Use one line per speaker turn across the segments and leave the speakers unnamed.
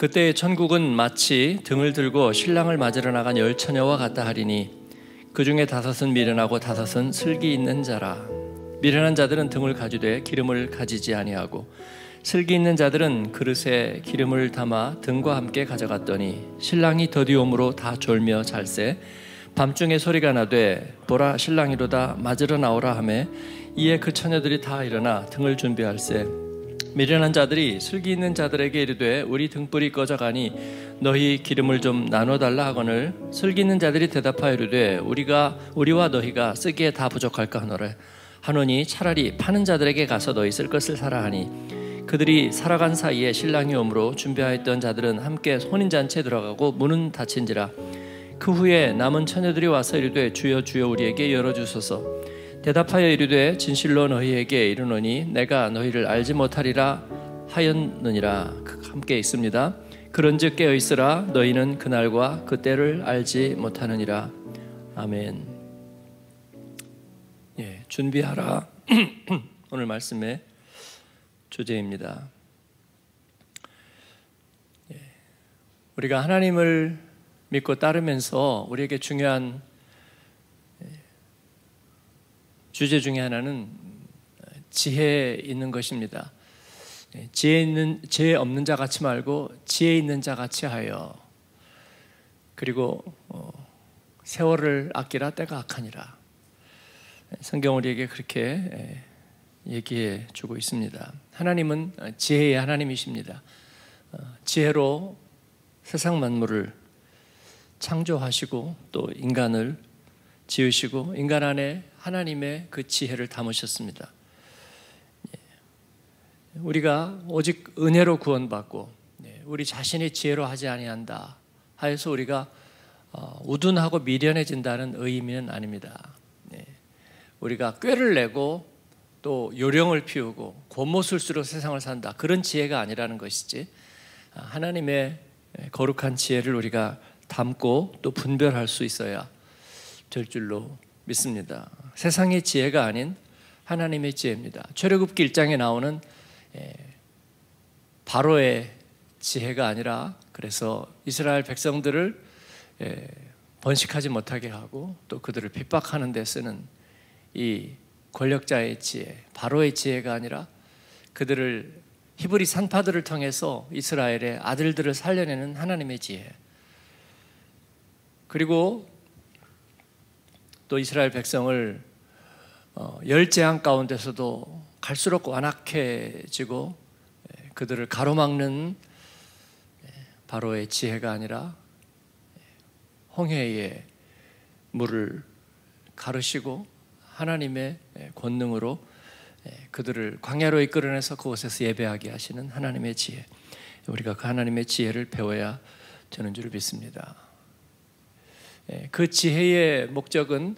그때의 천국은 마치 등을 들고 신랑을 맞으러 나간 열 처녀와 같다 하리니 그 중에 다섯은 미련하고 다섯은 슬기 있는 자라. 미련한 자들은 등을 가지되 기름을 가지지 아니하고 슬기 있는 자들은 그릇에 기름을 담아 등과 함께 가져갔더니 신랑이 더디움으로 다 졸며 잘세 밤중에 소리가 나되 보라 신랑이로다 맞으러 나오라 하매 이에 그 처녀들이 다 일어나 등을 준비할세 미련한 자들이 슬기 있는 자들에게 이르되 우리 등불이 꺼져가니 너희 기름을 좀 나눠달라 하거늘 슬기 있는 자들이 대답하여 이르되 우리가 우리와 너희가 쓰기에 다 부족할까 하노라 하노니 차라리 파는 자들에게 가서 너희 쓸 것을 사라 하니 그들이 살아간 사이에 신랑이 오므로 준비하였던 자들은 함께 혼인잔치에 들어가고 문은 닫힌지라 그 후에 남은 처녀들이 와서 이르되 주여 주여 우리에게 열어주소서 대답하여 이르되 진실로 너희에게 이르노니 내가 너희를 알지 못하리라 하였느니라 그 함께 있습니다. 그런즉 깨어 있으라 너희는 그날과 그 때를 알지 못하느니라 아멘. 예, 준비하라 오늘 말씀의 주제입니다. 예, 우리가 하나님을 믿고 따르면서 우리에게 중요한 주제 중에 하나는 지혜 있는 것입니다. 예, 지혜 있는 지혜 없는 자 같이 말고 지혜 있는 자 같이 하여 그리고 어, 세월을 아끼라 때가 악하니라 예, 성경 우리에게 그렇게 예, 얘기해 주고 있습니다. 하나님은 어, 지혜의 하나님이십니다. 어, 지혜로 세상 만물을 창조하시고 또 인간을 지으시고 인간 안에 하나님의 그 지혜를 담으셨습니다. 예. 우리가 오직 은혜로 구원받고 예, 우리 자신의 지혜로 하지 아니한다 하여서 우리가 어, 우둔하고 미련해진다는 의미는 아닙니다. 예. 우리가 꾀를 내고 또 요령을 피우고 권모술수로 세상을 산다 그런 지혜가 아니라는 것이지 아, 하나님의 거룩한 지혜를 우리가 담고 또 분별할 수 있어야 될 줄로 믿습니다. 세상의 지혜가 아닌 하나님의 지혜입니다. 출애굽기 1장에 나오는 예, 바로의 지혜가 아니라 그래서 이스라엘 백성들을 예, 번식하지 못하게 하고 또 그들을 핍박하는 데 쓰는 이 권력자의 지혜, 바로의 지혜가 아니라 그들을 히브리 산파들을 통해서 이스라엘의 아들들을 살려내는 하나님의 지혜. 그리고 또 이스라엘 백성을 어, 열재앙 가운데서도 갈수록 완악해지고 예, 그들을 가로막는 예, 바로의 지혜가 아니라 예, 홍해의 물을 가르시고 하나님의 권능으로 그들을 광야로 이끌어내서 그곳에서 예배하게 하시는 하나님의 지혜 우리가 그 하나님의 지혜를 배워야 되는 줄 믿습니다. 예, 그 지혜의 목적은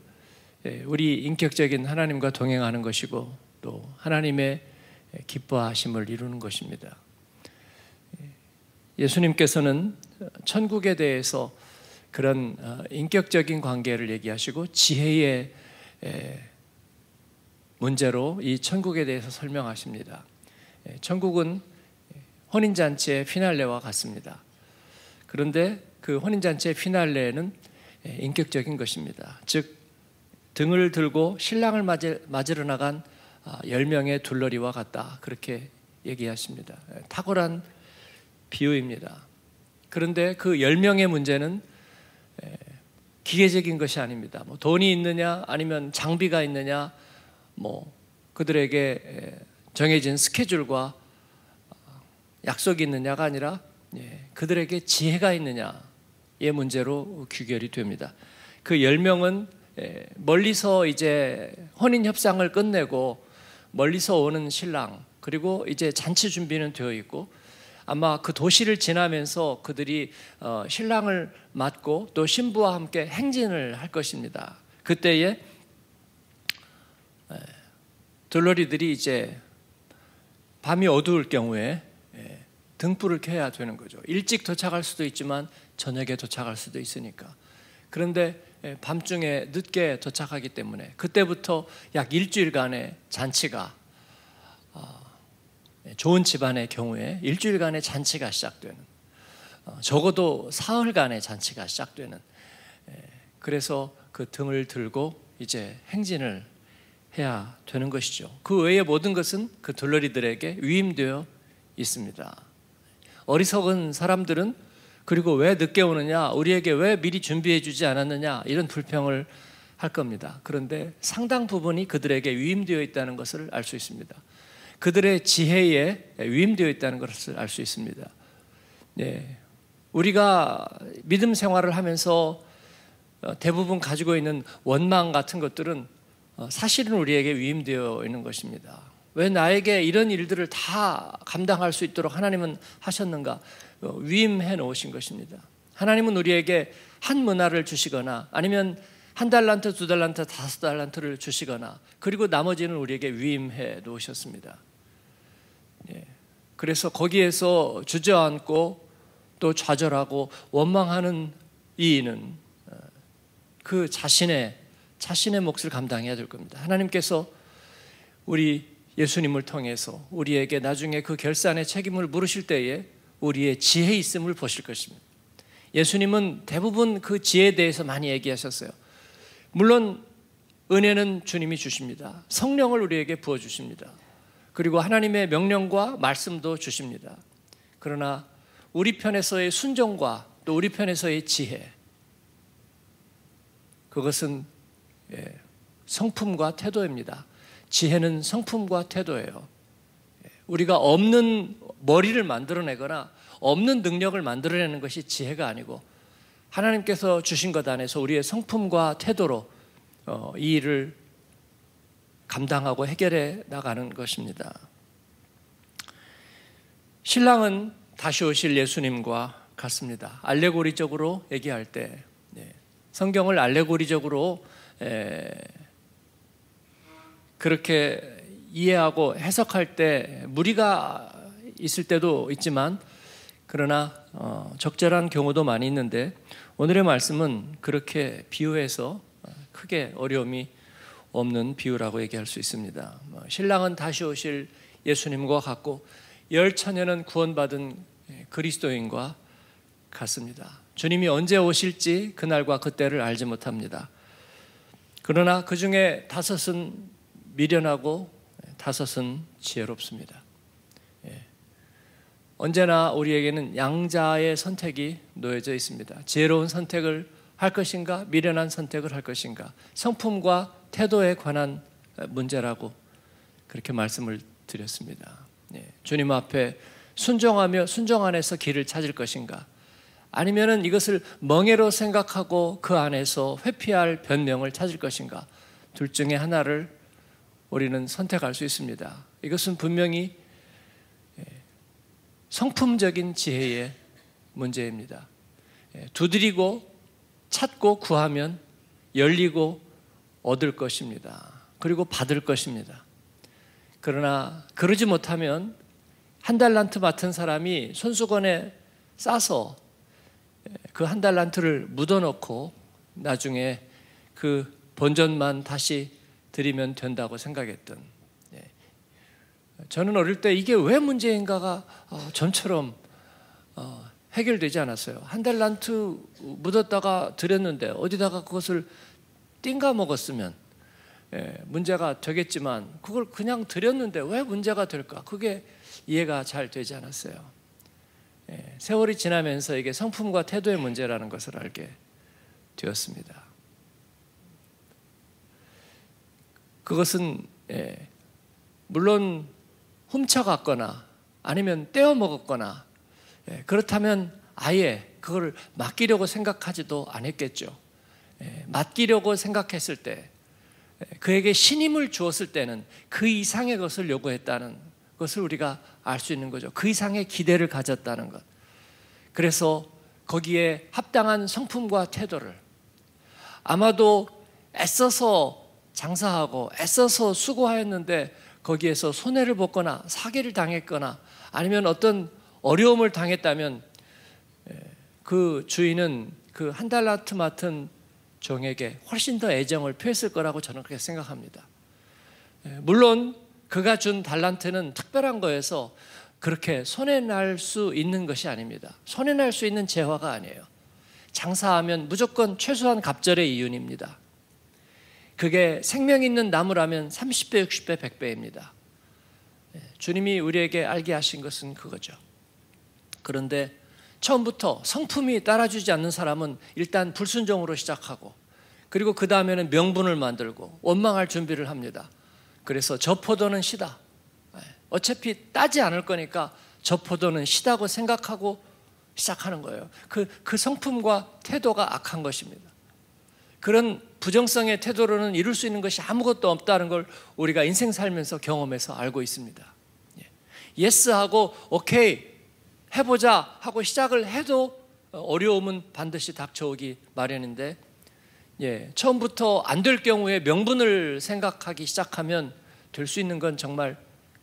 예, 우리 인격적인 하나님과 동행하는 것이고 또 하나님의 기뻐하심을 이루는 것입니다. 예, 예수님께서는 천국에 대해서 그런 어, 인격적인 관계를 얘기하시고 지혜의 문제로 이 천국에 대해서 설명하십니다. 천국은 혼인잔치의 피날레와 같습니다. 그런데 그 혼인잔치의 피날레는 예, 인격적인 것입니다. 즉 등을 들고 신랑을 맞으러 나간 10명의 아, 둘러리와 같다. 그렇게 얘기하십니다. 예, 탁월한 비유입니다. 그런데 그 10명의 문제는 예, 기계적인 것이 아닙니다. 뭐 돈이 있느냐, 아니면 장비가 있느냐, 뭐 그들에게 정해진 스케줄과 아, 약속이 있느냐가 아니라 그들에게 지혜가 있느냐, 문제로 귀결이 됩니다. 그 10명은 멀리서 이제 혼인 협상을 끝내고 멀리서 오는 신랑 그리고 이제 잔치 준비는 되어 있고 아마 그 도시를 지나면서 그들이 어, 신랑을 맞고 또 신부와 함께 행진을 할 것입니다. 그때에 돌로리들이 이제 밤이 어두울 경우에 등불을 켜야 되는 거죠. 일찍 도착할 수도 있지만 저녁에 도착할 수도 있으니까. 그런데 예, 밤중에 늦게 도착하기 때문에 그때부터 약 일주일간의 잔치가 어, 예, 좋은 집안의 경우에 일주일간의 잔치가 시작되는 어, 적어도 사흘간의 잔치가 시작되는 예, 그래서 그 등을 들고 이제 행진을 해야 되는 것이죠. 그 외의 모든 것은 그 돌러리들에게 위임되어 있습니다. 어리석은 사람들은 그리고 왜 늦게 오느냐, 우리에게 왜 미리 준비해 주지 않았느냐, 이런 불평을 할 겁니다. 그런데 상당 부분이 그들에게 위임되어 있다는 것을 알 수 있습니다. 그들의 지혜에 위임되어 있다는 것을 알 수 있습니다. 예. 우리가 믿음 생활을 하면서 어, 대부분 가지고 있는 원망 같은 것들은 어, 사실은 우리에게 위임되어 있는 것입니다. 왜 나에게 이런 일들을 다 감당할 수 있도록 하나님은 하셨는가? 어, 위임해 놓으신 것입니다. 하나님은 우리에게 한 문화를 주시거나 아니면 한 달란트, 두 달란트, 다섯 달란트를 주시거나 그리고 나머지는 우리에게 위임해 놓으셨습니다. 예. 그래서 거기에서 주저앉고 또 좌절하고 원망하는 이인은 어, 그 자신의 자신의 몫을 감당해야 될 겁니다. 하나님께서 우리 예수님을 통해서 우리에게 나중에 그 결산의 책임을 물으실 때에 우리의 지혜 있음을 보실 것입니다. 예수님은 대부분 그 지혜에 대해서 많이 얘기하셨어요. 물론 은혜는 주님이 주십니다. 성령을 우리에게 부어 주십니다. 그리고 하나님의 명령과 말씀도 주십니다. 그러나 우리 편에서의 순종과 또 우리 편에서의 지혜 그것은 예, 성품과 태도입니다. 지혜는 성품과 태도예요. 예, 우리가 없는 머리를 만들어내거나 없는 능력을 만들어내는 것이 지혜가 아니고 하나님께서 주신 것 안에서 우리의 성품과 태도로 어, 이 일을 감당하고 해결해 나가는 것입니다. 신랑은 다시 오실 예수님과 같습니다. 알레고리적으로 얘기할 때 네, 성경을 알레고리적으로 그렇게 이해하고 해석할 때 무리가 있을 때도 있지만 그러나 어, 적절한 경우도 많이 있는데 오늘의 말씀은 그렇게 비유해서 어, 크게 어려움이 없는 비유라고 얘기할 수 있습니다. 뭐, 신랑은 다시 오실 예수님과 같고 열 처녀는 구원받은 그리스도인과 같습니다. 주님이 언제 오실지 그날과 그때를 알지 못합니다. 그러나 그 중에 다섯은 미련하고 다섯은 지혜롭습니다. 언제나 우리에게는 양자의 선택이 놓여져 있습니다. 지혜로운 선택을 할 것인가, 미련한 선택을 할 것인가, 성품과 태도에 관한 문제라고 그렇게 말씀을 드렸습니다. 예, 주님 앞에 순종하며 순종 안에서 길을 찾을 것인가, 아니면은 이것을 멍해로 생각하고 그 안에서 회피할 변명을 찾을 것인가, 둘 중에 하나를 우리는 선택할 수 있습니다. 이것은 분명히 성품적인 지혜의 문제입니다. 예, 두드리고 찾고 구하면 열리고 얻을 것입니다. 그리고 받을 것입니다. 그러나 그러지 못하면 한 달란트 맡은 사람이 손수건에 싸서 예, 그한 달란트를 묻어놓고 나중에 그 본전만 다시 드리면 된다고 생각했던 저는 어릴 때 이게 왜 문제인가가 어, 전처럼 어, 해결되지 않았어요. 한 달란트 묻었다가 들였는데 어디다가 그것을 띵가 먹었으면 예, 문제가 되겠지만 그걸 그냥 들였는데 왜 문제가 될까? 그게 이해가 잘 되지 않았어요. 예, 세월이 지나면서 이게 성품과 태도의 문제라는 것을 알게 되었습니다. 그것은 예, 물론 훔쳐갔거나 아니면 떼어 먹었거나 예, 그렇다면 아예 그걸 맡기려고 생각하지도 않았겠죠. 예, 맡기려고 생각했을 때 예, 그에게 신임을 주었을 때는 그 이상의 것을 요구했다는 것을 우리가 알 수 있는 거죠. 그 이상의 기대를 가졌다는 것. 그래서 거기에 합당한 성품과 태도를 아마도 애써서 장사하고 애써서 수고하였는데 거기에서 손해를 보거나 사기를 당했거나 아니면 어떤 어려움을 당했다면 예, 그 주인은 그 한 달라트 맡은 종에게 훨씬 더 애정을 표했을 거라고 저는 그렇게 생각합니다. 예, 물론 그가 준 달란트는 특별한 거에서 그렇게 손해날 수 있는 것이 아닙니다. 손해날 수 있는 재화가 아니에요. 장사하면 무조건 최소한 갑절의 이윤입니다. 그게 생명 있는 나무라면 30배, 60배, 100배입니다. 예, 주님이 우리에게 알게 하신 것은 그거죠. 그런데 처음부터 성품이 따라주지 않는 사람은 일단 불순종으로 시작하고 그리고 그 다음에는 명분을 만들고 원망할 준비를 합니다. 그래서 저 포도는 시다. 예, 어차피 따지 않을 거니까 저 포도는 시다고 생각하고 시작하는 거예요. 그, 그 성품과 태도가 악한 것입니다. 그런 부정성의 태도로는 이룰 수 있는 것이 아무것도 없다는 걸 우리가 인생 살면서 경험해서 알고 있습니다. 예스하고 오케이 해보자 하고 시작을 해도 어려움은 반드시 닥쳐오기 마련인데 예, 처음부터 안 될 경우에 명분을 생각하기 시작하면 될 수 있는 건 정말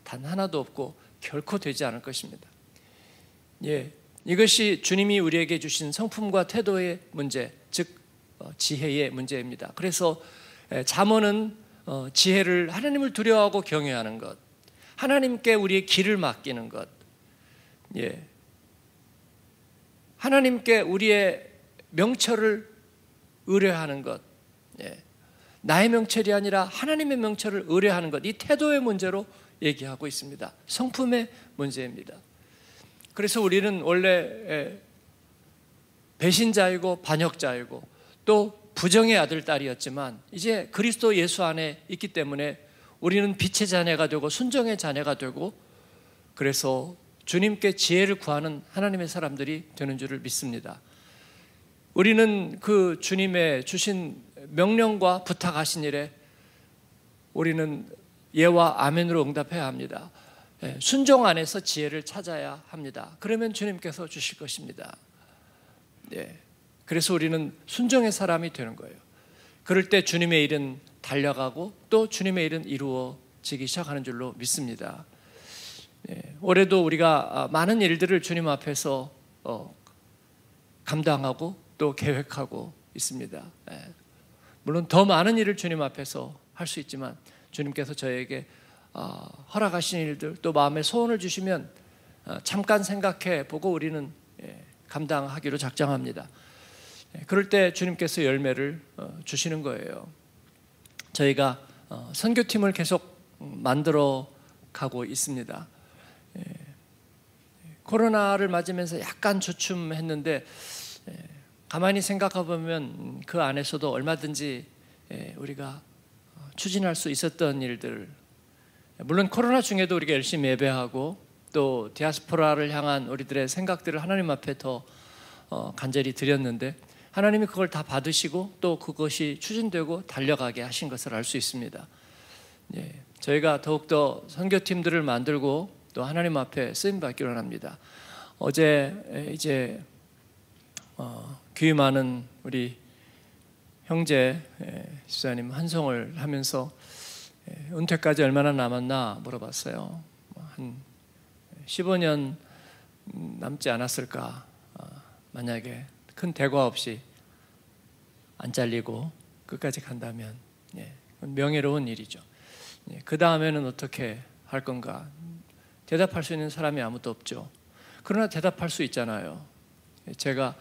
단 하나도 없고 결코 되지 않을 것입니다. 예, 이것이 주님이 우리에게 주신 성품과 태도의 문제, 어, 지혜의 문제입니다. 그래서 잠언은 어, 지혜를 하나님을 두려워하고 경외하는 것, 하나님께 우리의 길을 맡기는 것, 예, 하나님께 우리의 명철을 의뢰하는 것, 예, 나의 명철이 아니라 하나님의 명철을 의뢰하는 것, 이 태도의 문제로 얘기하고 있습니다. 성품의 문제입니다. 그래서 우리는 원래 배신자이고 반역자이고 또 부정의 아들, 딸이었지만 이제 그리스도 예수 안에 있기 때문에 우리는 빛의 자녀가 되고 순정의 자녀가 되고 그래서 주님께 지혜를 구하는 하나님의 사람들이 되는 줄을 믿습니다. 우리는 그 주님의 주신 명령과 부탁하신 일에 우리는 예와 아멘으로 응답해야 합니다. 예, 순종 안에서 지혜를 찾아야 합니다. 그러면 주님께서 주실 것입니다. 예. 그래서 우리는 순종의 사람이 되는 거예요. 그럴 때 주님의 일은 달려가고 또 주님의 일은 이루어지기 시작하는 줄로 믿습니다. 예, 올해도 우리가 아, 많은 일들을 주님 앞에서 어, 감당하고 또 계획하고 있습니다. 예, 물론 더 많은 일을 주님 앞에서 할 수 있지만 주님께서 저에게 어, 허락하신 일들 또 마음의 소원을 주시면 어, 잠깐 생각해 보고 우리는 예, 감당하기로 작정합니다. 예, 그럴 때 주님께서 열매를 어, 주시는 거예요. 저희가 어, 선교팀을 계속 만들어 가고 있습니다. 예, 코로나를 맞으면서 약간 주춤했는데 예, 가만히 생각해 보면 그 안에서도 얼마든지 우리가 어, 추진할 수 있었던 일들 물론 코로나 중에도 우리가 열심히 예배하고 또 디아스포라를 향한 우리들의 생각들을 하나님 앞에 더 간절히 드렸는데 하나님이 그걸 다 받으시고 또 그것이 추진되고 달려가게 하신 것을 알 수 있습니다. 예, 저희가 더욱더 선교팀들을 만들고 또 하나님 앞에 쓰임 받기로 합니다. 어제 이제 어, 귀임하는 우리 형제 집사님 한성을 하면서 은퇴까지 얼마나 남았나 물어봤어요. 뭐 한 15년 음, 남지 않았을까 어, 만약에 큰 대과 없이 안 잘리고 끝까지 간다면 예, 명예로운 일이죠. 예, 그 다음에는 어떻게 할 건가? 대답할 수 있는 사람이 아무도 없죠. 그러나 대답할 수 있잖아요. 예, 제가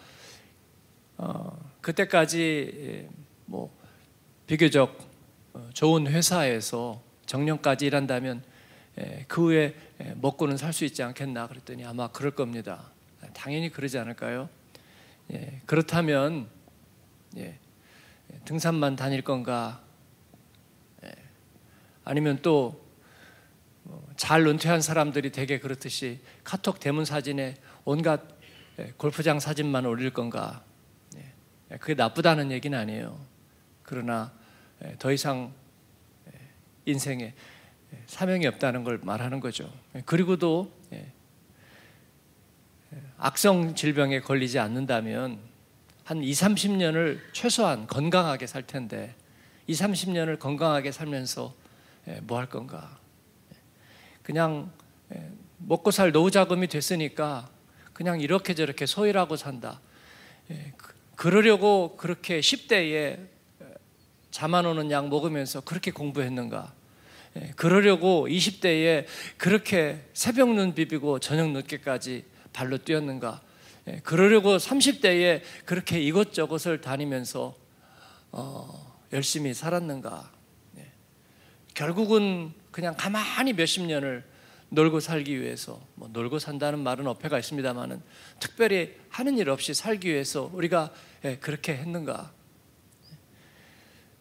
어, 그때까지 예, 뭐 비교적 어, 좋은 회사에서 정년까지 일한다면 예, 그 후에 먹고는 살 수 있지 않겠나 그랬더니 아마 그럴 겁니다. 당연히 그러지 않을까요? 예, 그렇다면 예, 등산만 다닐 건가? 예, 아니면 또잘 어, 은퇴한 사람들이 되게 그렇듯이 카톡 대문 사진에 온갖 예, 골프장 사진만 올릴 건가? 예, 예, 그게 나쁘다는 얘기는 아니에요. 그러나 더 이상 인생에 사명이 없다는 걸 말하는 거죠. 그리고도 악성 질병에 걸리지 않는다면 한 2, 30년을 최소한 건강하게 살 텐데 2, 30년을 건강하게 살면서 예, 뭐할 건가? 그냥 예, 먹고 살 노후 자금이 됐으니까 그냥 이렇게 저렇게 소일하고 산다. 예, 그, 그러려고 그렇게 10대에 잠안 오는 약 먹으면서 그렇게 공부했는가? 그러려고 20대에 그렇게 새벽 눈 비비고 저녁 늦게까지 발로 뛰었는가. 예, 그러려고 30대에 그렇게 이것저것을 다니면서 어, 열심히 살았는가. 예, 결국은 그냥 가만히 몇십 년을 놀고 살기 위해서 뭐 놀고 산다는 말은 어폐가 있습니다만은 특별히 하는 일 없이 살기 위해서 우리가 예, 그렇게 했는가.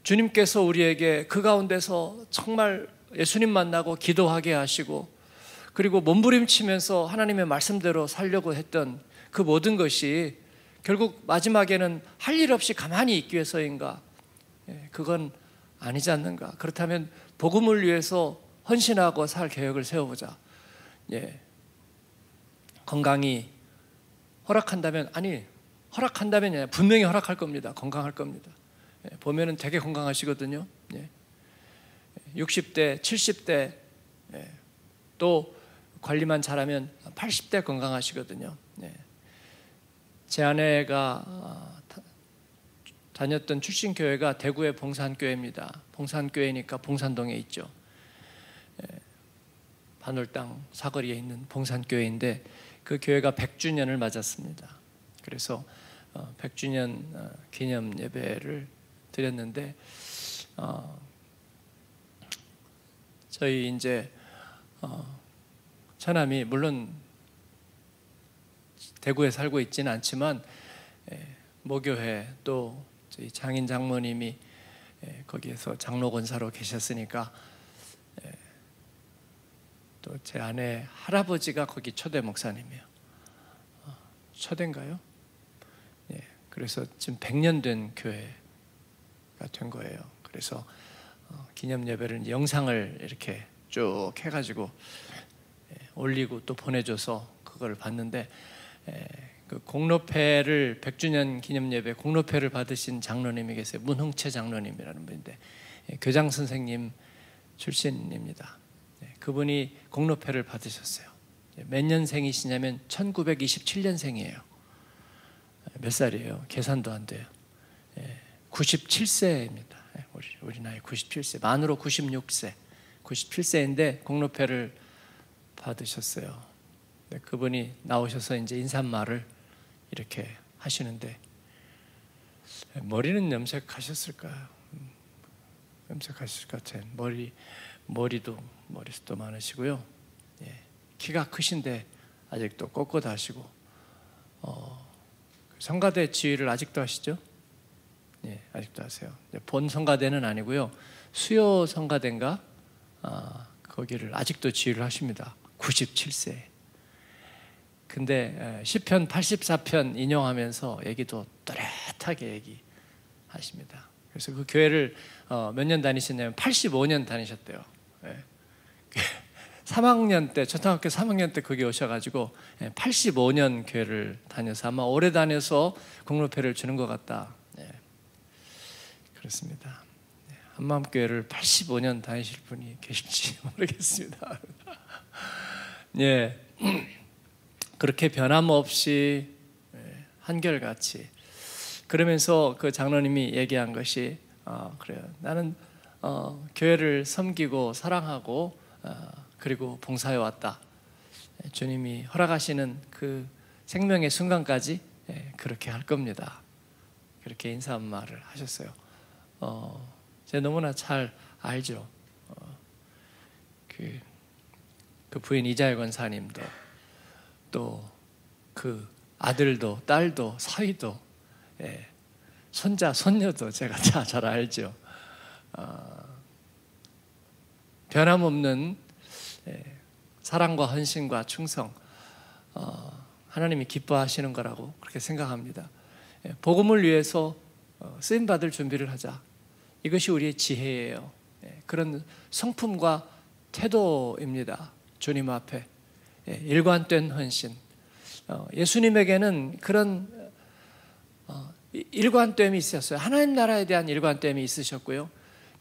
주님께서 우리에게 그 가운데서 정말 예수님 만나고 기도하게 하시고 그리고 몸부림치면서 하나님의 말씀대로 살려고 했던 그 모든 것이 결국 마지막에는 할 일 없이 가만히 있기 위해서인가? 예, 그건 아니지 않는가? 그렇다면 복음을 위해서 헌신하고 살 계획을 세워보자. 예. 건강이 허락한다면 아니 허락한다면 분명히 허락할 겁니다. 건강할 겁니다. 예. 보면은 되게 건강하시거든요. 예. 60대, 70대 예, 또 관리만 잘하면 80대 건강하시거든요. 네. 제 아내가 어, 다녔던 출신 교회가 대구의 봉산교회입니다. 봉산교회니까 봉산동에 있죠. 반월당 예. 사거리에 있는 봉산교회인데 그 교회가 100주년을 맞았습니다. 그래서 100주년 어, 어, 기념 예배를 드렸는데 저희 이제 처남이 물론 대구에 살고 있지는 않지만 예, 모교회 또 장인 장모님이 예, 거기에서 장로 권사로 계셨으니까 예, 또제 아내 할아버지가 거기 초대 목사님이에요. 어, 초대인가요? 그래서 지금 100년 된 교회가 된 거예요. 그래서 어, 기념 예배를 영상을 이렇게 쭉 해가지고 예, 올리고 또 보내줘서 그걸 봤는데 예, 그 공로패를 100주년 기념 예배 공로패를 받으신 장로님이 계세요. 문흥채 장로님이라는 분인데 예, 교장 선생님 출신입니다. 그분이 공로패를 받으셨어요. 몇 년생이시냐면 1927년생이에요. 몇 살이에요? 계산도 안 돼요. 97세입니다. 우리, 우리 나이 97세. 만으로 96세. 97세인데 공로패를 받으셨어요. 네, 그분이 나오셔서 이제 인사말을 이렇게 하시는데 네, 머리는 염색하셨을까요? 음, 염색하셨것 같아요. 머리 머리도 머리숱도 많으시고요. 예. 키가 크신데 아직도 꼿꼿하시고 어, 그 성가대 지휘를 아직도 하시죠? 예, 아직도 하세요. 본 성가대는 아니고요. 수요 성가대인가 아, 거기를 아직도 지휘를 하십니다. 97세. 근데 시편 84편 인용하면서 얘기도 또렷하게 얘기하십니다. 그래서 그 교회를 어, 몇년 다니셨냐면 85년 다니셨대요. 3학년 예. 때 초등학교 3학년 때 거기 그 오셔가지고 85년 예, 교회를 다녀서 아마 오래 다녀서 공로패를 주는 것 같다. 예. 그렇습니다. 한마음교회를 85년 다니실 분이 계실지 모르겠습니다. 예. 그렇게 변함없이 예, 한결같이 그러면서 그 장로님이 얘기한 것이 어, 그래요. 나는 어, 교회를 섬기고 사랑하고 어, 그리고 봉사해 왔다. 예, 주님이 허락하시는 그 생명의 순간까지 예, 그렇게 할 겁니다. 그렇게 인사 한말을 하셨어요. 어, 제가 너무나 잘 알죠. 어, 그그 부인 이자일 권사님도 또 그 아들도 딸도 사위도 예, 손자 손녀도 제가 다 잘 알죠. 어, 변함없는 예, 사랑과 헌신과 충성 어, 하나님이 기뻐하시는 거라고 그렇게 생각합니다. 예, 복음을 위해서 어, 쓰임 받을 준비를 하자. 이것이 우리의 지혜예요. 예, 그런 성품과 태도입니다. 주님 앞에 예, 일관된 헌신. 어, 예수님에게는 그런 어, 일관됨이 있었어요. 하나님 나라에 대한 일관됨이 있으셨고요.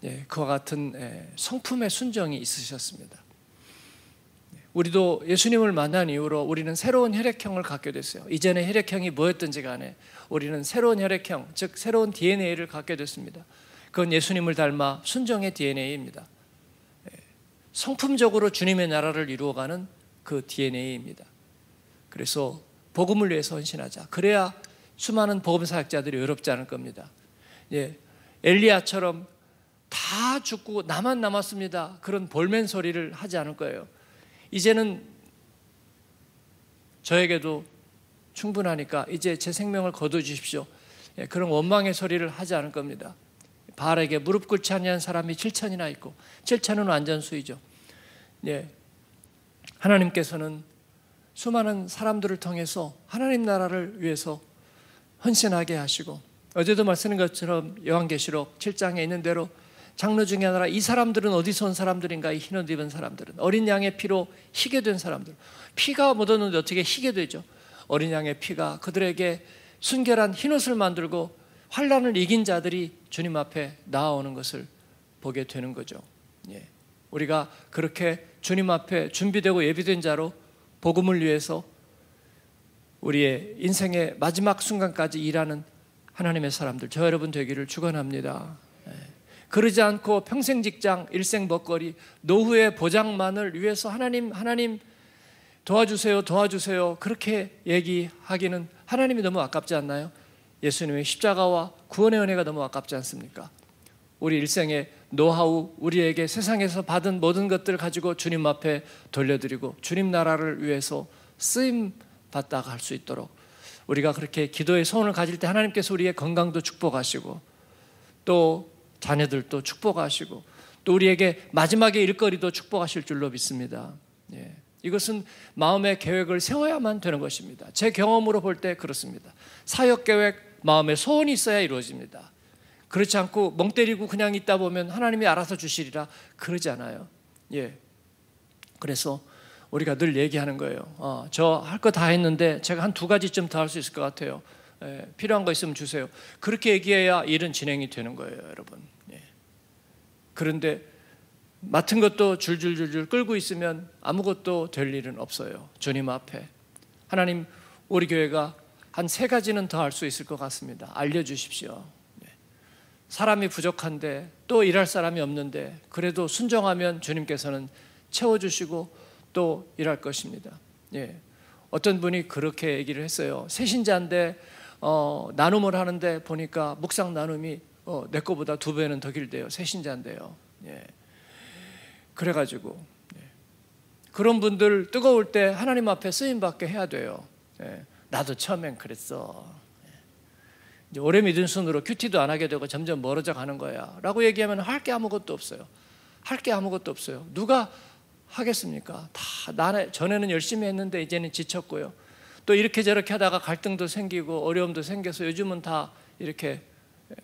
예, 그와 같은 예, 성품의 순정이 있으셨습니다. 우리도 예수님을 만난 이후로 우리는 새로운 혈액형을 갖게 됐어요. 이전의 혈액형이 뭐였든지 간에 우리는 새로운 혈액형, 즉 새로운 DNA를 갖게 됐습니다. 그건 예수님을 닮아 순정의 DNA입니다. 성품적으로 주님의 나라를 이루어가는 그 DNA입니다. 그래서 복음을 위해서 헌신하자. 그래야 수많은 복음 사역자들이 외롭지 않을 겁니다. 예, 엘리야처럼 다 죽고 나만 남았습니다. 그런 볼멘 소리를 하지 않을 거예요. 이제는 저에게도 충분하니까 이제 제 생명을 거둬 주십시오. 예, 그런 원망의 소리를 하지 않을 겁니다. 바알에게 무릎 꿇지 않니한 사람이 7천이나 있고 7천은 완전수이죠. 예. 하나님께서는 수많은 사람들을 통해서 하나님 나라를 위해서 헌신하게 하시고 어제도 말씀인 것처럼 요한계시록 7장에 있는 대로 장르 중에 하나라 이 사람들은 어디서 온 사람들인가 이 흰옷 입은 사람들은 어린 양의 피로 희게 된 사람들 피가 묻었는데 어떻게 희게 되죠 어린 양의 피가 그들에게 순결한 흰옷을 만들고 환란을 이긴 자들이 주님 앞에 나아오는 것을 보게 되는 거죠 예. 우리가 그렇게 주님 앞에 준비되고 예비된 자로 복음을 위해서 우리의 인생의 마지막 순간까지 일하는 하나님의 사람들, 저 여러분 되기를 축원합니다. 예. 그러지 않고 평생 직장, 일생 먹거리, 노후의 보장만을 위해서 하나님, 하나님 도와주세요, 도와주세요. 그렇게 얘기하기는 하나님이 너무 아깝지 않나요? 예수님의 십자가와 구원의 은혜가 너무 아깝지 않습니까? 우리 일생의 노하우, 우리에게 세상에서 받은 모든 것들을 가지고 주님 앞에 돌려드리고 주님 나라를 위해서 쓰임 받다가 할 수 있도록 우리가 그렇게 기도의 소원을 가질 때 하나님께서 우리의 건강도 축복하시고 또 자녀들도 축복하시고 또 우리에게 마지막에 일거리도 축복하실 줄로 믿습니다. 예. 이것은 마음의 계획을 세워야만 되는 것입니다. 제 경험으로 볼 때 그렇습니다. 사역 계획, 마음의 소원이 있어야 이루어집니다. 그렇지 않고 멍 때리고 그냥 있다 보면 하나님이 알아서 주시리라 그러지 않아요. 예. 그래서 우리가 늘 얘기하는 거예요. 어, 저 할 거 다 했는데 제가 한 두 가지쯤 더 할 수 있을 것 같아요. 예, 필요한 거 있으면 주세요. 그렇게 얘기해야 일은 진행이 되는 거예요, 여러분. 예. 그런데 맡은 것도 줄줄줄줄 끌고 있으면 아무것도 될 일은 없어요. 주님 앞에. 하나님, 우리 교회가 한 세 가지는 더 할 수 있을 것 같습니다. 알려주십시오. 사람이 부족한데 또 일할 사람이 없는데 그래도 순종하면 주님께서는 채워주시고 또 일할 것입니다. 예. 어떤 분이 그렇게 얘기를 했어요. 세신자인데 어, 나눔을 하는데 보니까 묵상 나눔이 어, 내 거보다 두 배는 더 길대요. 세신자인데요. 예. 그래가지고 예. 그런 분들 뜨거울 때 하나님 앞에 쓰임 받게 해야 돼요. 예. 나도 처음엔 그랬어. 이제 오래 믿은 순으로 큐티도 안 하게 되고 점점 멀어져 가는 거야. 라고 얘기하면 할 게 아무것도 없어요. 할 게 아무것도 없어요. 누가 하겠습니까? 다, 나는, 전에는 열심히 했는데 이제는 지쳤고요. 또 이렇게 저렇게 하다가 갈등도 생기고 어려움도 생겨서 요즘은 다 이렇게 예,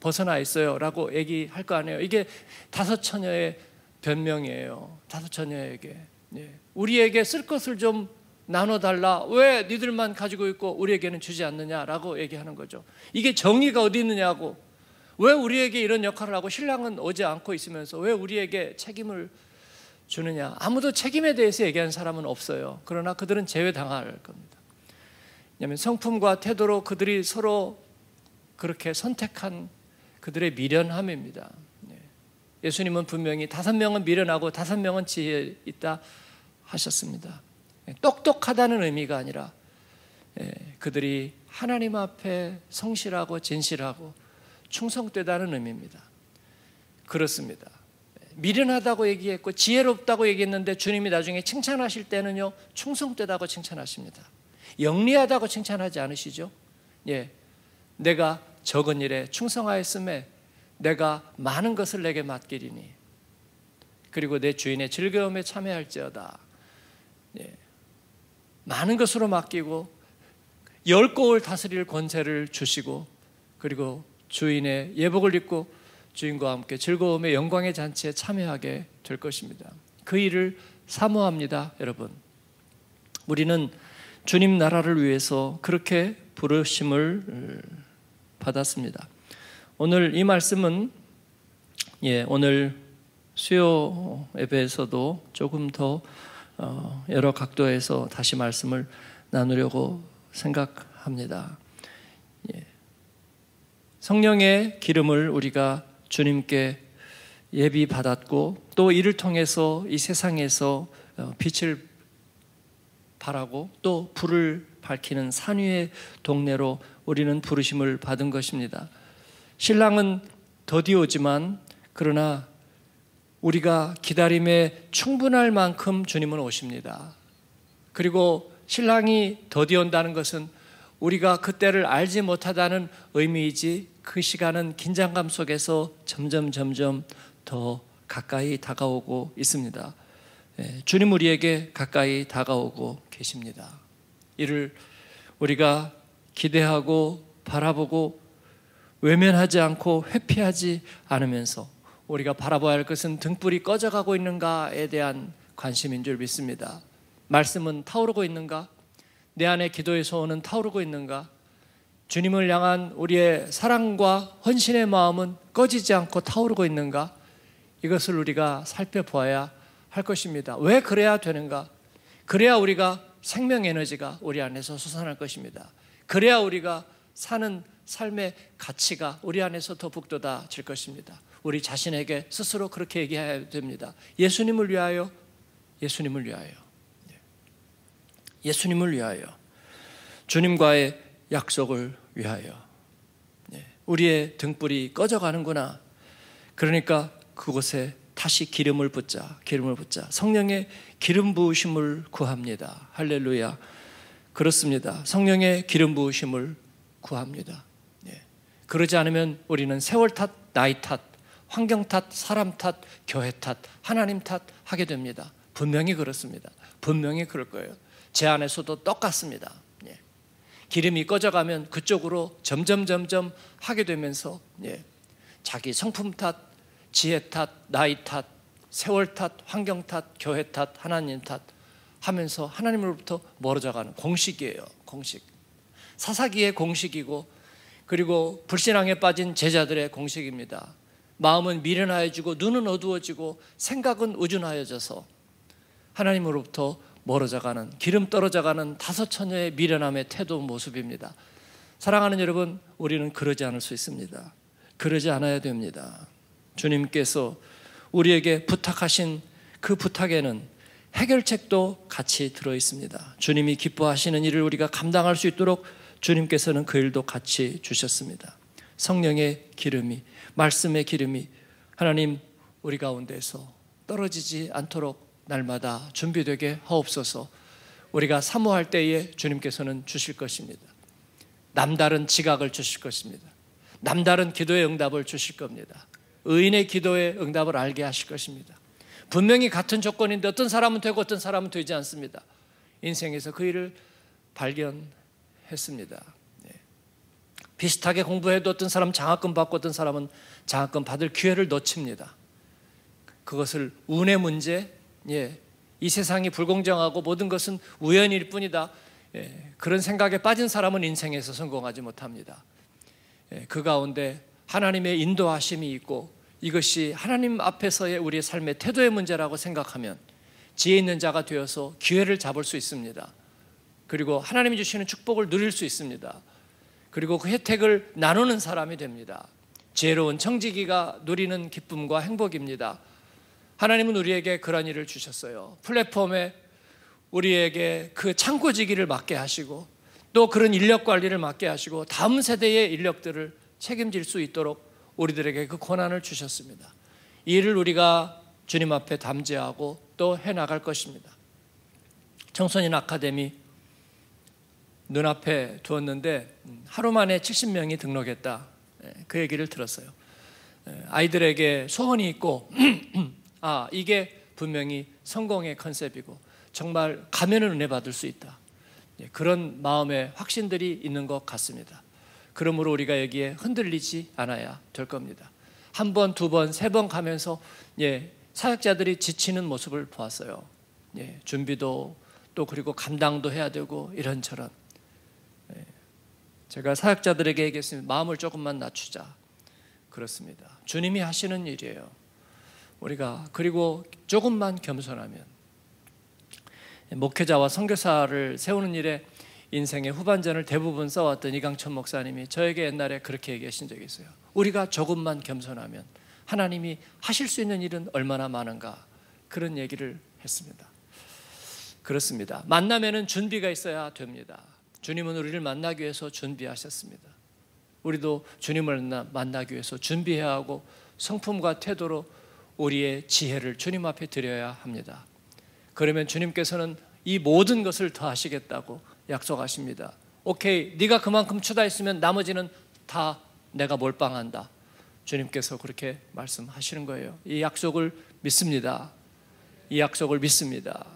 벗어나 있어요. 라고 얘기할 거 아니에요. 이게 다섯 처녀의 변명이에요. 다섯 처녀에게. 예. 우리에게 쓸 것을 좀 나눠달라. 왜 니들만 가지고 있고 우리에게는 주지 않느냐라고 얘기하는 거죠. 이게 정의가 어디 있느냐고. 왜 우리에게 이런 역할을 하고 신랑은 오지 않고 있으면서 왜 우리에게 책임을 주느냐. 아무도 책임에 대해서 얘기한 사람은 없어요. 그러나 그들은 제외당할 겁니다. 왜냐하면 성품과 태도로 그들이 서로 그렇게 선택한 그들의 미련함입니다. 네. 예수님은 분명히 다섯 명은 미련하고 다섯 명은 지혜 있다 하셨습니다. 예, 똑똑하다는 의미가 아니라 예, 그들이 하나님 앞에 성실하고 진실하고 충성되다는 의미입니다. 그렇습니다. 예, 미련하다고 얘기했고 지혜롭다고 얘기했는데 주님이 나중에 칭찬하실 때는요 충성되다고 칭찬하십니다. 영리하다고 칭찬하지 않으시죠? 예, 내가 적은 일에 충성하였음에 내가 많은 것을 내게 맡기리니 그리고 내 주인의 즐거움에 참여할지어다. 많은 것으로 맡기고 열 곡을 다스릴 권세를 주시고 그리고 주인의 예복을 입고 주인과 함께 즐거움의 영광의 잔치에 참여하게 될 것입니다. 그 일을 사모합니다, 여러분. 우리는 주님 나라를 위해서 그렇게 부르심을 음, 받았습니다. 오늘 이 말씀은 예, 오늘 수요 예배에서도 조금 더 어, 여러 각도에서 다시 말씀을 나누려고 생각합니다. 예. 성령의 기름을 우리가 주님께 예비 받았고 또 이를 통해서 이 세상에서 어, 빛을 바라고 또 불을 밝히는 산위의 동네로 우리는 부르심을 받은 것입니다. 신랑은 더디오지만 그러나 우리가 기다림에 충분할 만큼 주님은 오십니다. 그리고 신랑이 더디 온다는 것은 우리가 그때를 알지 못하다는 의미이지 그 시간은 긴장감 속에서 점점 점점 더 가까이 다가오고 있습니다. 예, 주님 우리에게 가까이 다가오고 계십니다. 이를 우리가 기대하고 바라보고 외면하지 않고 회피하지 않으면서 우리가 바라봐야 할 것은 등불이 꺼져가고 있는가에 대한 관심인 줄 믿습니다. 말씀은 타오르고 있는가? 내 안에 기도의 소원은 타오르고 있는가? 주님을 향한 우리의 사랑과 헌신의 마음은 꺼지지 않고 타오르고 있는가? 이것을 우리가 살펴보야할 것입니다. 왜 그래야 되는가? 그래야 우리가 생명 에너지가 우리 안에서 솟아날 것입니다. 그래야 우리가 사는 삶의 가치가 우리 안에서 더 북돋아질 것입니다. 우리 자신에게 스스로 그렇게 얘기해야 됩니다. 예수님을 위하여, 예수님을 위하여, 예. 예수님을 위하여, 주님과의 약속을 위하여. 예. 우리의 등불이 꺼져가는구나. 그러니까 그곳에 다시 기름을 붓자, 기름을 붓자. 성령의 기름 부으심을 구합니다. 할렐루야. 그렇습니다. 성령의 기름 부으심을 구합니다. 예. 그러지 않으면 우리는 세월 탓, 나이 탓, 환경 탓, 사람 탓, 교회 탓, 하나님 탓 하게 됩니다. 분명히 그렇습니다. 분명히 그럴 거예요. 제 안에서도 똑같습니다. 예. 기름이 꺼져가면 그쪽으로 점점 점점 하게 되면서 예. 자기 성품 탓, 지혜 탓, 나이 탓, 세월 탓, 환경 탓, 교회 탓, 하나님 탓 하면서 하나님으로부터 멀어져가는 공식이에요. 공식. 사사기의 공식이고 그리고 불신앙에 빠진 제자들의 공식입니다. 마음은 미련하여지고 눈은 어두워지고 생각은 우준하여져서 하나님으로부터 멀어져가는 기름 떨어져가는 다섯 처녀의 미련함의 태도 모습입니다. 사랑하는 여러분, 우리는 그러지 않을 수 있습니다. 그러지 않아야 됩니다. 주님께서 우리에게 부탁하신 그 부탁에는 해결책도 같이 들어 있습니다. 주님이 기뻐하시는 일을 우리가 감당할 수 있도록 주님께서는 그 일도 같이 주셨습니다. 성령의 기름이 말씀의 기름이 하나님 우리 가운데서 떨어지지 않도록 날마다 준비되게 하옵소서. 우리가 사모할 때에 주님께서는 주실 것입니다. 남다른 지각을 주실 것입니다. 남다른 기도의 응답을 주실 겁니다. 의인의 기도의 응답을 알게 하실 것입니다. 분명히 같은 조건인데 어떤 사람은 되고 어떤 사람은 되지 않습니다. 인생에서 그 일을 발견했습니다. 비슷하게 공부해뒀던 사람 장학금 받고 어떤 사람은 장학금 받을 기회를 놓칩니다. 그것을 운의 문제, 예, 이 세상이 불공정하고 모든 것은 우연일 뿐이다. 예, 그런 생각에 빠진 사람은 인생에서 성공하지 못합니다. 예, 그 가운데 하나님의 인도하심이 있고 이것이 하나님 앞에서의 우리의 삶의 태도의 문제라고 생각하면 지혜 있는 자가 되어서 기회를 잡을 수 있습니다. 그리고 하나님이 주시는 축복을 누릴 수 있습니다. 그리고 그 혜택을 나누는 사람이 됩니다. 지혜로운 청지기가 누리는 기쁨과 행복입니다. 하나님은 우리에게 그런 일을 주셨어요. 플랫폼에 우리에게 그 창고지기를 맡게 하시고 또 그런 인력 관리를 맡게 하시고 다음 세대의 인력들을 책임질 수 있도록 우리들에게 그 권한을 주셨습니다. 이를 우리가 주님 앞에 담대하고 또 해나갈 것입니다. 청소년 아카데미 눈앞에 두었는데 음, 하루 만에 70명이 등록했다. 예, 그 얘기를 들었어요. 예, 아이들에게 소원이 있고, 아, 이게 분명히 성공의 컨셉이고, 정말 가면을 은혜 받을 수 있다. 예, 그런 마음의 확신들이 있는 것 같습니다. 그러므로 우리가 여기에 흔들리지 않아야 될 겁니다. 한 번, 두 번, 세 번 가면서 예, 사역자들이 지치는 모습을 보았어요. 예, 준비도 또 그리고 감당도 해야 되고 이런저런 제가 사역자들에게 얘기했습니다. 마음을 조금만 낮추자. 그렇습니다. 주님이 하시는 일이에요. 우리가 그리고 조금만 겸손하면 목회자와 선교사를 세우는 일에 인생의 후반전을 대부분 써왔던 이강천 목사님이 저에게 옛날에 그렇게 얘기하신 적이 있어요. 우리가 조금만 겸손하면 하나님이 하실 수 있는 일은 얼마나 많은가 그런 얘기를 했습니다. 그렇습니다. 만남에는 준비가 있어야 됩니다. 주님은 우리를 만나기 위해서 준비하셨습니다. 우리도 주님을 만나기 위해서 준비해야 하고 성품과 태도로 우리의 지혜를 주님 앞에 드려야 합니다. 그러면 주님께서는 이 모든 것을 더하시겠다고 약속하십니다. 오케이, 네가 그만큼 추다했으면 나머지는 다 내가 몰빵한다. 주님께서 그렇게 말씀하시는 거예요. 이 약속을 믿습니다. 이 약속을 믿습니다.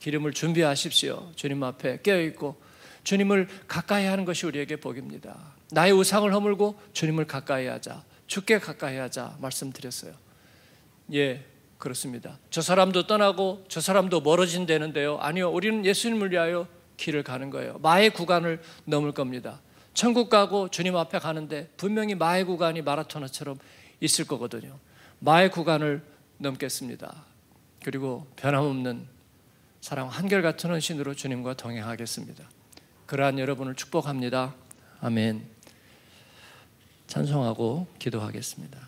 기름을 준비하십시오. 주님 앞에 깨어 있고 주님을 가까이 하는 것이 우리에게 복입니다. 나의 우상을 허물고 주님을 가까이 하자. 죽게 가까이 하자. 말씀드렸어요. 예, 그렇습니다. 저 사람도 떠나고 저 사람도 멀어진다는데요. 아니요. 우리는 예수님을 위하여 길을 가는 거예요. 마의 구간을 넘을 겁니다. 천국 가고 주님 앞에 가는데 분명히 마의 구간이 마라토너처럼 있을 거거든요. 마의 구간을 넘겠습니다. 그리고 변함없는 사랑 한결같은 헌신으로 주님과 동행하겠습니다. 그러한 여러분을 축복합니다. 아멘. 찬송하고 기도하겠습니다.